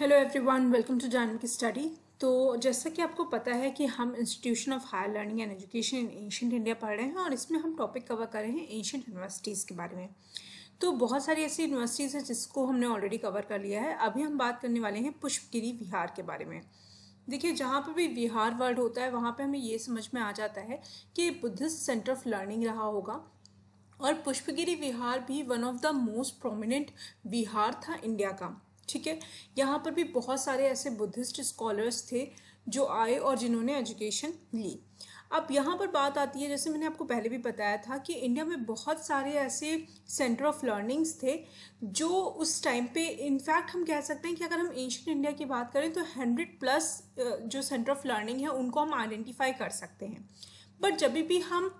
hello everyone welcome to key study तो जैसा कि आपको पता है कि हम institution of higher learning and education in ancient India पढ़ रहे हैं और इसमें हम टॉपिक कवर कर रहे हैं एशियंट यूनिवर्सिटीज़ के बारे में तो बहुत सारी ऐसी यूनिवर्सिटीज़ हैं जिसको हमने ऑलरेडी कवर कर लिया है अभी हम बात करने वाले हैं पुष्पगिरी विहार के बारे में देखिए जहाँ पर भी बिहार वर्ल्ड होता है वहाँ पर हमें ये समझ में आ जाता है कि बुद्धिस्ट सेंटर ऑफ लर्निंग रहा होगा और पुष्पगिरी विहार भी one of the most prominent विहार था इंडिया का ठीक है यहाँ पर भी बहुत सारे ऐसे बुद्धिस्ट स्कॉलर्स थे जो आए और जिन्होंने एजुकेशन ली अब यहाँ पर बात आती है जैसे मैंने आपको पहले भी बताया था कि इंडिया में बहुत सारे ऐसे सेंटर ऑफ लर्निंग्स थे जो उस टाइम पे इनफैक्ट हम कह सकते हैं कि अगर हम एंशियंट इंडिया की बात करें तो हंड्रेड प्लस जो सेंटर ऑफ लर्निंग है उनको हम आइडेंटिफाई कर सकते हैं बट जब भी हम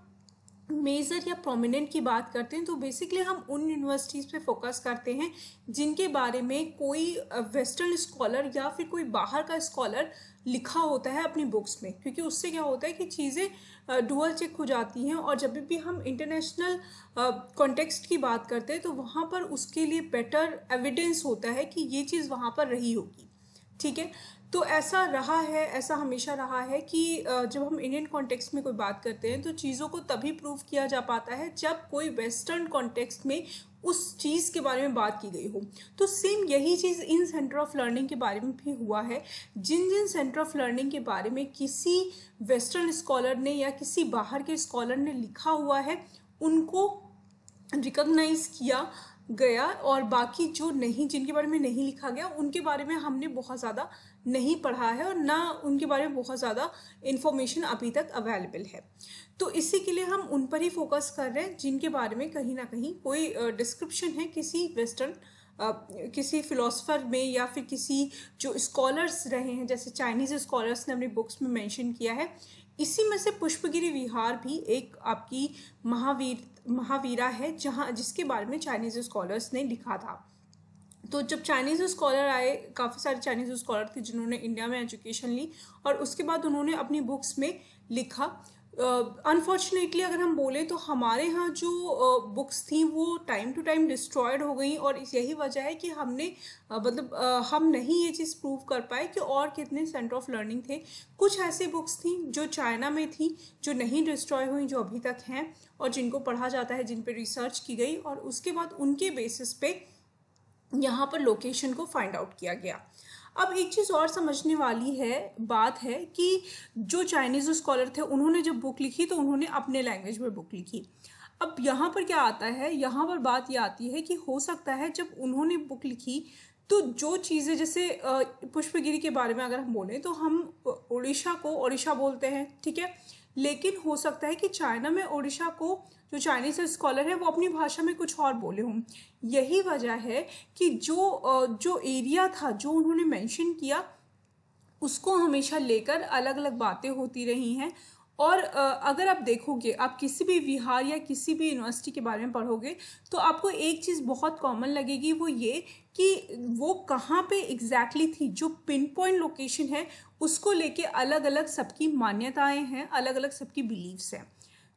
मेजर या प्रोमिनेंट की बात करते हैं तो बेसिकली हम उन यूनिवर्सिटीज़ पे फोकस करते हैं जिनके बारे में कोई वेस्टर्न स्कॉलर या फिर कोई बाहर का स्कॉलर लिखा होता है अपनी बुक्स में क्योंकि उससे क्या होता है कि चीज़ें डुअल चेक हो जाती हैं और जब भी हम इंटरनेशनल कॉन्टेक्स्ट की बात करते हैं तो वहाँ पर उसके लिए बेटर एविडेंस होता है कि ये चीज़ वहाँ पर रही होगी ठीक है तो ऐसा रहा है ऐसा हमेशा रहा है कि जब हम इंडियन कॉन्टेक्स्ट में कोई बात करते हैं तो चीज़ों को तभी प्रूव किया जा पाता है जब कोई वेस्टर्न कॉन्टेक्स्ट में उस चीज़ के बारे में बात की गई हो तो सेम यही चीज़ इन सेंटर ऑफ लर्निंग के बारे में भी हुआ है जिन जिन सेंटर ऑफ लर्निंग के बारे में किसी वेस्टर्न स्कॉलर ने या किसी बाहर के स्कॉलर ने लिखा हुआ है उनको रिकग्नाइज किया गया और बाकी जो नहीं जिनके बारे में नहीं लिखा गया उनके बारे में हमने बहुत ज़्यादा नहीं पढ़ा है और ना उनके बारे में बहुत ज़्यादा इन्फॉर्मेशन अभी तक अवेलेबल है तो इसी के लिए हम उन पर ही फोकस कर रहे हैं जिनके बारे में कहीं ना कहीं कोई डिस्क्रिप्शन है किसी वेस्टर्न Uh, किसी फिलोसफर में या फिर किसी जो स्कॉलर्स रहे हैं जैसे चाइनीज स्कॉलर्स ने अपनी बुक्स में मेंशन किया है इसी में से पुष्पगिरी विहार भी एक आपकी महावीर महावीरा है जहाँ जिसके बारे में चाइनीज स्कॉलर्स ने लिखा था तो जब चाइनीज़ स्कॉलर आए काफ़ी सारे चाइनीज़ स्कॉलर थे जिन्होंने इंडिया में एजुकेशन ली और उसके बाद उन्होंने अपनी बुक्स में लिखा अनफॉर्चुनेटली uh, अगर हम बोले तो हमारे यहाँ जो बुक्स uh, थी वो टाइम टू टाइम डिस्ट्रॉयड हो गई और यही वजह है कि हमने मतलब uh, हम नहीं ये चीज़ प्रूव कर पाए कि और कितने सेंटर ऑफ लर्निंग थे कुछ ऐसे बुक्स थी जो चाइना में थी जो नहीं डिस्ट्रॉय हुई जो अभी तक हैं और जिनको पढ़ा जाता है जिन पर रिसर्च की गई और उसके बाद उनके बेसिस पे यहाँ पर लोकेशन को फाइंड आउट किया गया अब एक चीज़ और समझने वाली है बात है कि जो चाइनीज़ स्कॉलर थे उन्होंने जब बुक लिखी तो उन्होंने अपने लैंग्वेज में बुक लिखी अब यहाँ पर क्या आता है यहाँ पर बात यह आती है कि हो सकता है जब उन्होंने बुक लिखी तो जो चीज़ें जैसे पुष्पगिरी के बारे में अगर हम बोलें तो हम उड़ीसा को उड़ीसा बोलते हैं ठीक है लेकिन हो सकता है कि चाइना में ओडिशा को जो चाइनीज स्कॉलर है वो अपनी भाषा में कुछ और बोले हों यही वजह है कि जो जो एरिया था जो उन्होंने मेंशन किया उसको हमेशा लेकर अलग अलग बातें होती रही हैं और अगर आप देखोगे आप किसी भी विहार या किसी भी यूनिवर्सिटी के बारे में पढ़ोगे तो आपको एक चीज़ बहुत कॉमन लगेगी वो ये कि वो कहाँ पे एग्जैक्टली थी जो पिन पॉइंट लोकेशन है उसको लेके अलग अलग सबकी मान्यताएं हैं अलग अलग सबकी बिलीव्स हैं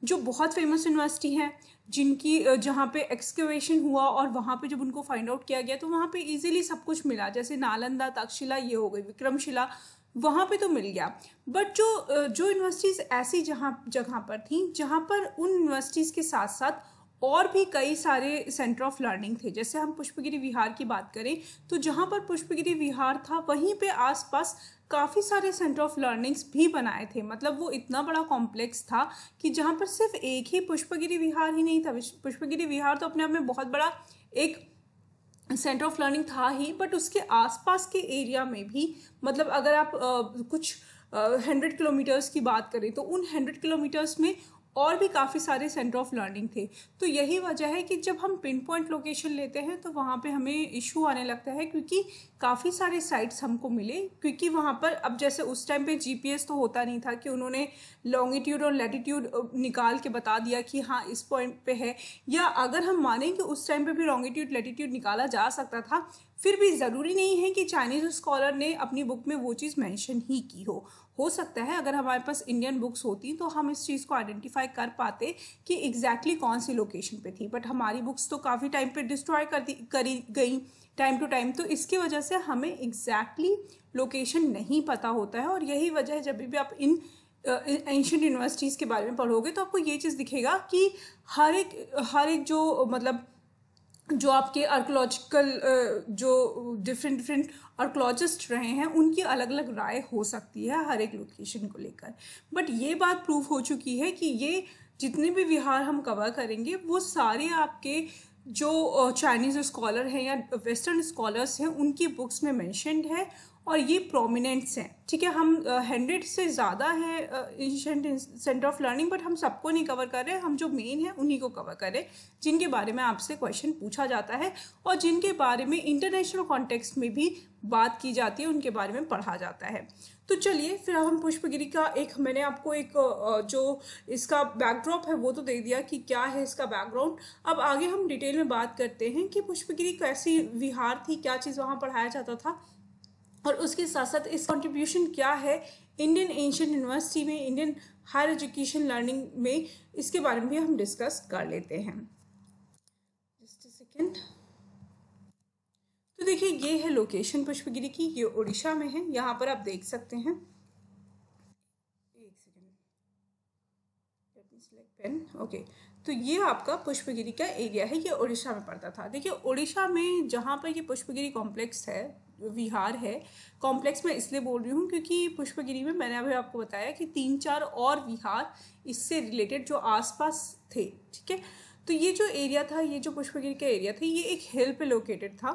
जो बहुत फेमस यूनिवर्सिटी हैं जिनकी जहाँ पे एक्सकवेशन हुआ और वहाँ पे जब उनको फाइंड आउट किया गया तो वहाँ पे इजीली सब कुछ मिला जैसे नालंदा तक्षशिला ये हो गई विक्रमशिला वहाँ पे तो मिल गया बट जो जो यूनिवर्सिटीज़ ऐसी जहाँ जगह पर थी जहाँ पर उन यूनिवर्सिटीज़ के साथ साथ और भी कई सारे सेंटर ऑफ लर्निंग थे जैसे हम पुष्पगिरी विहार की बात करें तो जहाँ पर पुष्पगिरी विहार था वहीं पे आसपास काफ़ी सारे सेंटर ऑफ लर्निंग्स भी बनाए थे मतलब वो इतना बड़ा कॉम्प्लेक्स था कि जहाँ पर सिर्फ एक ही पुष्पगिरी विहार ही नहीं था पुष्पगिरी विहार तो अपने आप में बहुत बड़ा एक सेंटर ऑफ लर्निंग था ही बट उसके आसपास के एरिया में भी मतलब अगर आप आ, कुछ हंड्रेड किलोमीटर्स की बात करें तो उन हंड्रेड किलोमीटर्स में और भी काफ़ी सारे सेंटर ऑफ लर्निंग थे तो यही वजह है कि जब हम पिन पॉइंट लोकेशन लेते हैं तो वहाँ पे हमें इशू आने लगता है क्योंकि काफ़ी सारे साइट्स हमको मिले क्योंकि वहाँ पर अब जैसे उस टाइम पे जीपीएस तो होता नहीं था कि उन्होंने लॉन्गिट्यूड और लेटिट्यूड निकाल के बता दिया कि हाँ इस पॉइंट पे है या अगर हम माने कि उस टाइम पे भी लॉन्गिट्यूड लेटीट्यूड निकाला जा सकता था फिर भी ज़रूरी नहीं है कि चाइनीज़ स्कॉलर ने अपनी बुक में वो चीज़ मेंशन ही की हो हो सकता है अगर हमारे पास इंडियन बुक्स होती तो हम इस चीज़ को आइडेंटिफाई कर पाते कि एग्जैक्टली exactly कौन सी लोकेशन पे थी बट हमारी बुक्स तो काफ़ी टाइम पे डिस्ट्रॉय कर दी करी गई टाइम टू टाइम तो इसकी वजह से हमें एग्जैक्टली exactly लोकेशन नहीं पता होता है और यही वजह है जब भी आप इन एंशंट यूनिवर्सिटीज़ के बारे में पढ़ोगे तो आपको ये चीज़ दिखेगा कि हर एक हर एक जो मतलब जो आपके आर्कोलॉजिकल जो डिफरेंट डिफरेंट आर्कोलॉजिस्ट रहे हैं उनकी अलग अलग राय हो सकती है हर एक लोकेशन को लेकर बट ये बात प्रूफ हो चुकी है कि ये जितने भी विहार हम कवर करेंगे वो सारे आपके जो चाइनीज़ स्कॉलर हैं या वेस्टर्न स्कॉलर्स हैं उनकी बुक्स में मैंशनड है और ये प्रोमिनेंट्स हैं ठीक है हम हंड्रेड से ज़्यादा हैं ancient centre of learning but हम सबको नहीं कवर कर रहे हम जो मेन हैं उन्हीं को कवर कर रहे जिनके बारे में आपसे क्वेश्चन पूछा जाता है और जिनके बारे में इंटरनेशनल कॉन्टेक्स्ट में भी बात की जाती है उनके बारे में पढ़ा जाता है तो चलिए फिर हम पुष्पगिरी का एक मैंने आपको एक जो इसका बैकड्रॉप है वो तो दे दिया कि क्या है इसका बैकग्राउंड अब आगे हम डिटेल में बात करते हैं कि पुष्पगिरी कैसी विहार थी क्या चीज़ वहाँ पढ़ाया जाता था और उसके साथ साथ इस कंट्रीब्यूशन क्या है इंडियन एंशियंट यूनिवर्सिटी में इंडियन हायर एजुकेशन लर्निंग में इसके बारे में भी हम डिस्कस कर लेते हैं जस्ट सेकेंड तो देखिए ये है लोकेशन पुष्पगिरी की ये उड़ीसा में है यहाँ पर आप देख सकते हैं एक सेकेंड पेन ओके तो ये आपका पुष्पगिरी का एरिया है ये उड़ीसा में पड़ता था देखिए उड़ीसा में जहाँ पर ये पुष्पगिरी कॉम्प्लेक्स है विहार है कॉम्प्लेक्स मैं इसलिए बोल रही हूँ क्योंकि पुष्पगिरी में मैंने अभी आपको बताया कि तीन चार और विहार इससे रिलेटेड जो आसपास थे ठीक है तो ये जो एरिया था ये जो पुष्पगिरी का एरिया था ये एक हिल पे लोकेटेड था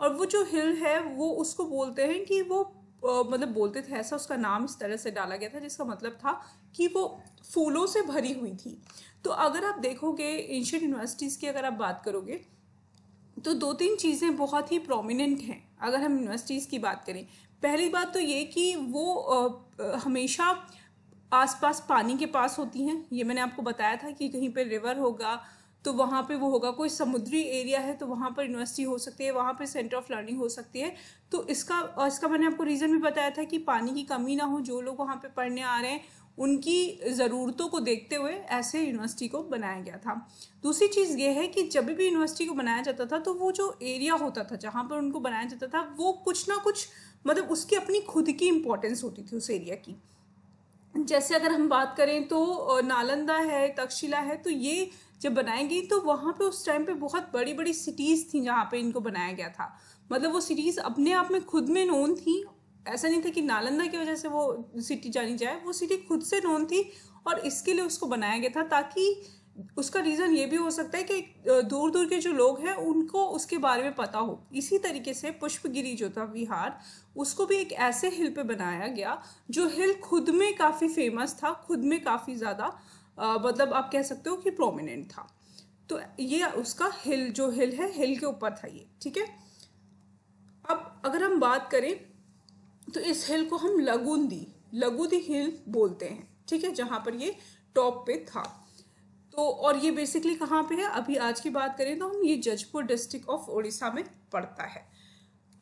और वो जो हिल है वो उसको बोलते हैं कि वो आ, मतलब बोलते थे ऐसा उसका नाम इस तरह से डाला गया था जिसका मतलब था कि वो फूलों से भरी हुई थी तो अगर आप देखोगे एशियन यूनिवर्सिटीज़ की अगर आप बात करोगे तो दो तीन चीज़ें बहुत ही प्रोमिनेंट हैं अगर हम यूनिवर्सिटीज़ की बात करें पहली बात तो ये कि वो आ, हमेशा आसपास पानी के पास होती हैं ये मैंने आपको बताया था कि कहीं पर रिवर होगा तो वहाँ पे वो होगा कोई समुद्री एरिया है तो वहाँ पर यूनिवर्सिटी हो सकती है वहाँ पे सेंटर ऑफ लर्निंग हो सकती है तो इसका इसका मैंने आपको रीज़न भी बताया था कि पानी की कमी ना हो जो लोग वहाँ पे पढ़ने आ रहे हैं उनकी ज़रूरतों को देखते हुए ऐसे यूनिवर्सिटी को बनाया गया था दूसरी चीज़ यह है कि जब भी यूनिवर्सिटी को बनाया जाता था तो वो जो एरिया होता था जहाँ पर उनको बनाया जाता था वो कुछ ना कुछ मतलब उसकी अपनी खुद की इम्पोर्टेंस होती थी उस एरिया की जैसे अगर हम बात करें तो नालंदा है तक्षशिला है तो ये जब बनाई गई तो वहाँ पे उस टाइम पे बहुत बड़ी बड़ी सिटीज़ थी जहाँ पे इनको बनाया गया था मतलब वो सिटीज़ अपने आप में खुद में नोन थी ऐसा नहीं था कि नालंदा की वजह से वो सिटी जानी जाए वो सिटी खुद से नोन थी और इसके लिए उसको बनाया गया था ताकि उसका रीज़न ये भी हो सकता है कि दूर दूर के जो लोग हैं उनको उसके बारे में पता हो इसी तरीके से पुष्पगिरी जो था विहार उसको भी एक ऐसे हिल पे बनाया गया जो हिल खुद में काफ़ी फेमस था खुद में काफ़ी ज़्यादा मतलब आप कह सकते हो कि प्रोमिनेंट था तो ये उसका हिल जो हिल है हिल के ऊपर था ये ठीक है अब अगर हम बात करें तो इस हिल को हम लगुंदी लगुदी हिल बोलते हैं ठीक है जहाँ पर ये टॉप पे था तो और ये बेसिकली कहाँ पे है अभी आज की बात करें तो हम ये जजपुर डिस्ट्रिक्ट ऑफ उड़ीसा में पड़ता है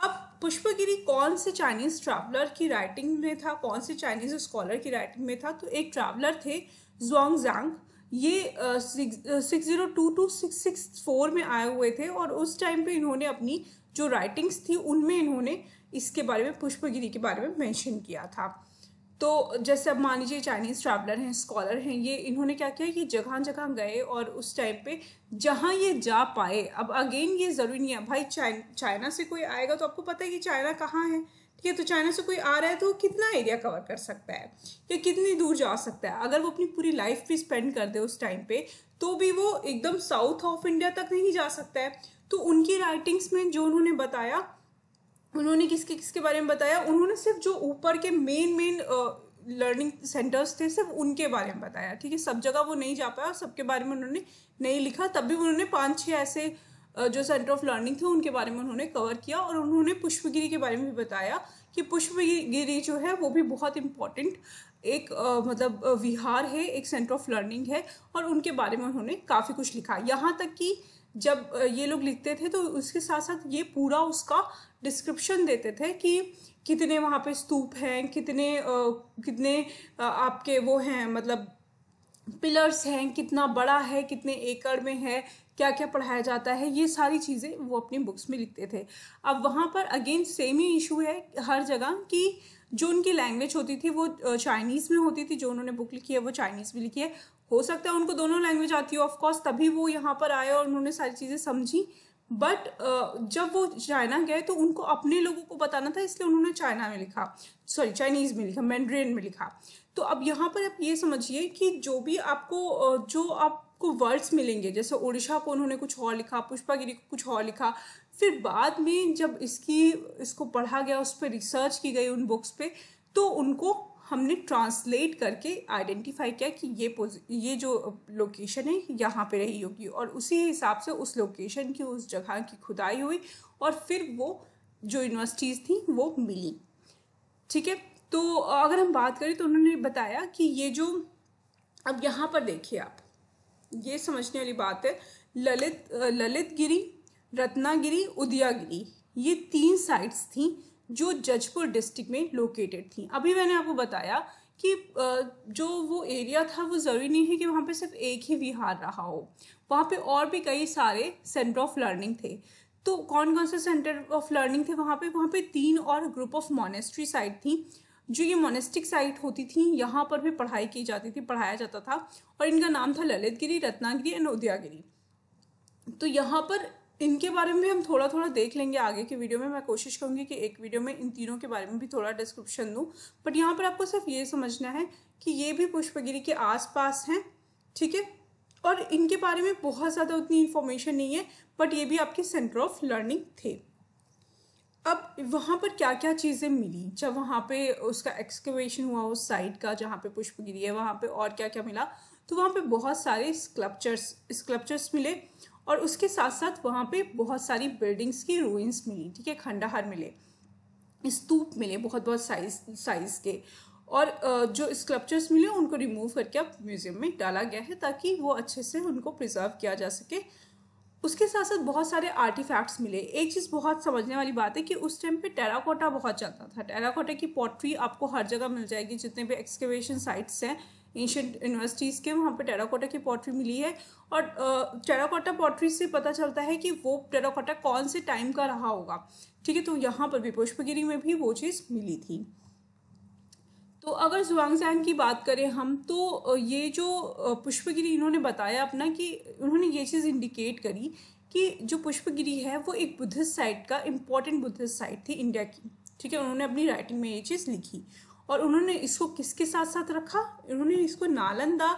अब पुष्पगिरी कौन से चाइनीज ट्रैवलर की राइटिंग में था कौन से चाइनीज स्कॉलर की राइटिंग में था तो एक ट्रैवलर थे जोंग जांग ये six zero two two six six four में आए हुए थे और उस टाइम पे इन्होंने अपनी जो राइटिंग्स थी उनमें इन्होंने इसके बारे में पुष्पगिरी के बारे में मेंशन किया था तो जैसे अब मान लीजिए चाइनीज़ ट्रैवलर हैं स्कॉलर हैं ये इन्होंने क्या किया ये जगह जगह गए और उस टाइम पे जहाँ ये जा पाए अब अगेन ये ज़रूरी नहीं है भाई चाइन चाइना से कोई आएगा तो आपको पता है कि चाइना कहाँ है ठीक है तो चाइना से कोई आ रहा है तो कितना एरिया कवर कर सकता है या कितनी दूर जा सकता है अगर वो अपनी पूरी लाइफ भी स्पेंड कर दे उस टाइम पे तो भी वो एकदम साउथ ऑफ इंडिया तक नहीं जा सकता है तो उनकी राइटिंग्स में जो उन्होंने बताया उन्होंने किसके किसके बारे में बताया उन्होंने सिर्फ जो ऊपर के मेन मेन लर्निंग सेंटर्स थे सिर्फ उनके बारे में बताया ठीक है सब जगह वो नहीं जा पाया और सबके बारे में उन्होंने नहीं लिखा तब भी उन्होंने पाँच छः ऐसे जो सेंटर ऑफ लर्निंग थे उनके बारे में उन्होंने कवर किया और उन्होंने पुष्पगिरी के बारे में भी बताया कि पुष्पगिरी जो है वो भी बहुत इम्पॉर्टेंट एक आ, मतलब विहार है एक सेंटर ऑफ लर्निंग है और उनके बारे में उन्होंने काफ़ी कुछ लिखा यहाँ तक कि जब ये लोग लिखते थे तो उसके साथ साथ ये पूरा उसका डिस्क्रिप्शन देते थे कि कितने वहाँ पे स्तूप हैं कितने आ, कितने आ, आपके वो हैं मतलब पिलर्स हैं कितना बड़ा है कितने एकड़ में है क्या क्या पढ़ाया जाता है ये सारी चीज़ें वो अपनी बुक्स में लिखते थे अब वहाँ पर अगेन सेम ही इशू है हर जगह कि जो उनकी लैंग्वेज होती थी वो चाइनीज़ में होती थी जो उन्होंने बुक लिखी है वो चाइनीज़ में लिखी है हो सकता है उनको दोनों लैंग्वेज आती हो ऑफकोर्स तभी वो यहाँ पर आए और उन्होंने सारी चीज़ें समझी बट uh, जब वो चाइना गए तो उनको अपने लोगों को बताना था इसलिए उन्होंने चाइना में लिखा सॉरी चाइनीज़ में लिखा मैंड्रेन में लिखा तो अब यहाँ पर आप ये समझिए कि जो भी आपको जो आपको वर्ड्स मिलेंगे जैसे ओडिशा को उन्होंने कुछ और लिखा पुष्पागिरी को कुछ और लिखा फिर बाद में जब इसकी इसको पढ़ा गया उस पर रिसर्च की गई उन बुक्स पे तो उनको हमने ट्रांसलेट करके आइडेंटिफाई किया कि ये ये जो लोकेशन है यहाँ पे रही होगी और उसी हिसाब से उस लोकेशन की उस जगह की खुदाई हुई और फिर वो जो यूनिवर्सिटीज़ थी वो मिली ठीक है तो अगर हम बात करें तो उन्होंने बताया कि ये जो अब यहाँ पर देखिए आप ये समझने वाली बात है ललित ललित गिरी रत्नागिरी उदयागिरी ये तीन साइट्स थी जो जजपुर डिस्ट्रिक्ट में लोकेटेड थी अभी मैंने आपको बताया कि जो वो एरिया था वो ज़रूरी नहीं है कि वहाँ पे सिर्फ एक ही विहार रहा हो वहाँ पे और भी कई सारे सेंटर ऑफ लर्निंग थे तो कौन कौन से सेंटर ऑफ लर्निंग थे वहाँ पे वहाँ पे तीन और ग्रुप ऑफ मोनेस्ट्री साइट थी जो ये मोनेस्टिक साइट होती थी यहाँ पर भी पढ़ाई की जाती थी पढ़ाया जाता था और इनका नाम था ललितगिरी रत्नागिरी एंड उदयागिरी तो यहाँ पर इनके बारे में भी हम थोड़ा थोड़ा देख लेंगे आगे की वीडियो में मैं कोशिश करूंगी कि एक वीडियो में इन तीनों के बारे में भी थोड़ा डिस्क्रिप्शन दूँ बट यहाँ पर आपको सिर्फ ये समझना है कि ये भी पुष्पगिरी के आसपास हैं ठीक है और इनके बारे में बहुत ज़्यादा उतनी इन्फॉर्मेशन नहीं है बट ये भी आपके सेंटर ऑफ लर्निंग थे अब वहाँ पर क्या क्या चीज़ें मिली जब वहाँ पे उसका एक्सकवेशन हुआ उस साइड का जहाँ पे पुष्पगिरी है वहाँ पे और क्या क्या मिला तो वहाँ पे बहुत सारे स्कल्पचर्स स्कल्पचर्स मिले और उसके साथ साथ वहाँ पे बहुत सारी बिल्डिंग्स की रूइंस मिली ठीक है खंडाहार मिले स्तूप मिले बहुत बहुत साइज साइज के और जो स्कल्पचर्स मिले उनको रिमूव करके अब म्यूजियम में डाला गया है ताकि वो अच्छे से उनको प्रिजर्व किया जा सके उसके साथ साथ बहुत सारे आर्टिफैक्ट्स मिले एक चीज़ बहुत समझने वाली बात है कि उस टाइम पे टेराकोटा बहुत चलता था टेराकोटा की पॉटरी आपको हर जगह मिल जाएगी जितने भी एक्सकेवेशन साइट्स हैं एशियंट यूनिवर्सिटीज़ के वहाँ पे टेराकोटा की पॉटरी मिली है और टेराकोटा पॉटरी से पता चलता है कि वो टेराकोटा कौन से टाइम का रहा होगा ठीक है तो यहाँ पर भी पुष्पगिरी में भी वो चीज़ मिली थी तो अगर जुआंगजैन की बात करें हम तो ये जो पुष्पगिरी इन्होंने बताया अपना कि उन्होंने ये चीज़ इंडिकेट करी कि जो पुष्पगिरी है वो एक बुद्धिस्ट साइट का इम्पॉर्टेंट बुद्धिस्ट साइट थी इंडिया की ठीक है उन्होंने अपनी राइटिंग में ये चीज़ लिखी और उन्होंने इसको किसके साथ साथ रखा उन्होंने इसको नालंदा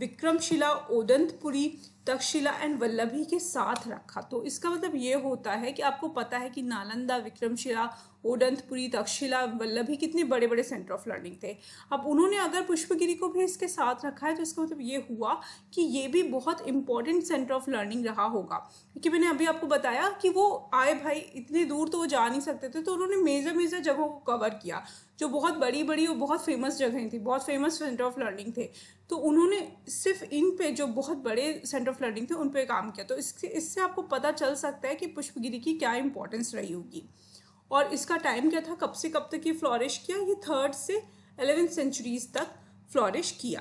विक्रमशिला ओदंतपुरी तक्षशिला एंड वल्लभी के साथ रखा तो इसका मतलब ये होता है कि आपको पता है कि नालंदा विक्रमशिला ओडंतपुरी तक्षशिला वल्लभी कितने बड़े बड़े सेंटर ऑफ लर्निंग थे अब उन्होंने अगर पुष्पगिरी को भी इसके साथ रखा है तो इसका मतलब ये हुआ कि ये भी बहुत इंपॉर्टेंट सेंटर ऑफ लर्निंग रहा होगा क्योंकि मैंने अभी आपको बताया कि वो आए भाई इतनी दूर तो वो जा नहीं सकते थे तो उन्होंने मेजर मेजर जगहों को कवर किया जो बहुत बड़ी बड़ी और बहुत फेमस जगहें थी बहुत फेमस सेंटर ऑफ लर्निंग थे तो उन्होंने सिर्फ इन पे जो बहुत बड़े सेंटर ऑफ फ्लडिंग थी उन पर काम किया तो इससे इससे आपको पता चल सकता है कि पुष्पगिरी की क्या इंपॉर्टेंस रही होगी और इसका टाइम क्या था कब से कब तक ये फ्लॉरिश किया ये थर्ड से एलेवेंथ सेंचुरीज तक फ्लॉरिश किया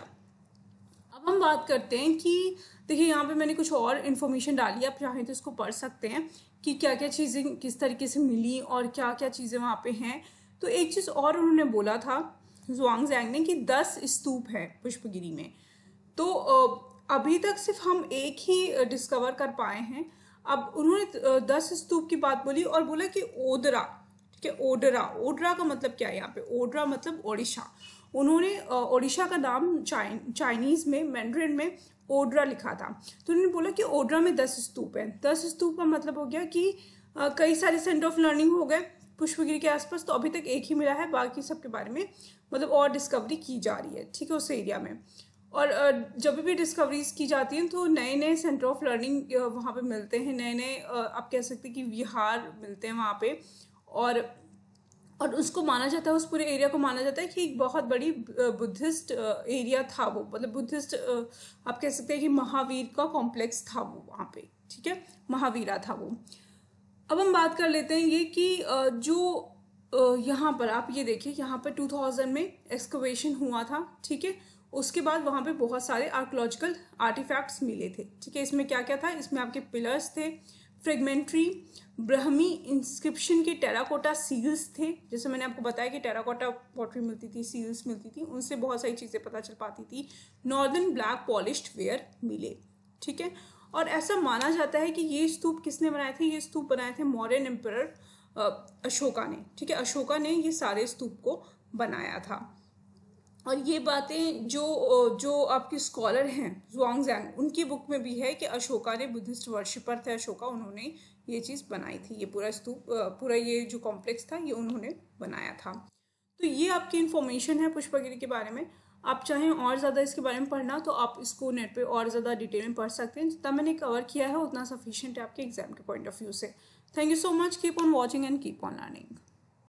अब हम बात करते हैं कि देखिए यहाँ पे मैंने कुछ और इन्फॉर्मेशन डाली आप चाहें तो इसको पढ़ सकते हैं कि क्या क्या चीज़ें किस तरीके से मिली और क्या क्या चीज़ें वहाँ पे हैं तो एक चीज़ और उन्होंने बोला था जुआंग जैंग ने कि दस स्तूप है पुष्पगिरी में तो अभी तक सिर्फ हम एक ही डिस्कवर कर पाए हैं अब उन्होंने दस स्तूप की बात बोली और बोला कि ओदरा ठीक है ओडरा ओडरा का मतलब क्या है यहाँ पे ओडरा मतलब ओडिशा उन्होंने ओडिशा का नाम चाइन चाइनीज़ में मैंड्रिन में ओडरा लिखा था तो उन्होंने बोला कि ओडरा में दस स्तूप हैं दस स्तूप का मतलब हो गया कि कई सारे सेंटर ऑफ लर्निंग हो गए पुष्पगिरी के आसपास तो अभी तक एक ही मिला है बाकी सबके बारे में मतलब और डिस्कवरी की जा रही है ठीक है उस एरिया में और जब भी डिस्कवरीज की जाती हैं तो नए नए सेंटर ऑफ लर्निंग वहाँ पे मिलते हैं नए नए आप कह सकते हैं कि विहार मिलते हैं वहाँ पे और और उसको माना जाता है उस पूरे एरिया को माना जाता है कि एक बहुत बड़ी बुद्धिस्ट एरिया था वो मतलब बुद्धिस्ट आप कह सकते हैं कि महावीर का कॉम्प्लेक्स था वो वहाँ पे ठीक है महावीरा था वो अब हम बात कर लेते हैं ये कि जो यहाँ पर आप ये देखिए यहाँ पर 2000 में एक्सकवेशन हुआ था ठीक है उसके बाद वहाँ पे बहुत सारे आर्कोलॉजिकल आर्टिफैक्ट्स मिले थे ठीक है इसमें क्या क्या था इसमें आपके पिलर्स थे फ्रेगमेंट्री ब्रह्मी इंस्क्रिप्शन के टेराकोटा सील्स थे जैसे मैंने आपको बताया कि टेराकोटा पॉटरी मिलती थी सील्स मिलती थी उनसे बहुत सारी चीज़ें पता चल पाती थी नॉर्दर्न ब्लैक पॉलिश वेयर मिले ठीक है और ऐसा माना जाता है कि ये स्तूप किसने बनाए थे ये स्तूप बनाए थे मॉडर्न एम्पर अशोका ने ठीक है अशोका ने ये सारे स्तूप को बनाया था और ये बातें जो जो आपके स्कॉलर हैं जुआंग जैंग उनकी बुक में भी है कि अशोका ने बुद्धिस्ट वर्शिपर थे अशोका उन्होंने ये चीज़ बनाई थी ये पूरा स्तूप पूरा ये जो कॉम्प्लेक्स था ये उन्होंने बनाया था तो ये आपकी इन्फॉर्मेशन है पुष्पगिरी के बारे में आप चाहें और ज़्यादा इसके बारे में पढ़ना तो आप इसको नेट पर और ज़्यादा डिटेल में पढ़ सकते हैं जितना मैंने कवर किया है उतना सफिशियंट है आपके एग्जाम के पॉइंट ऑफ व्यू से thank you so much keep on watching and keep on learning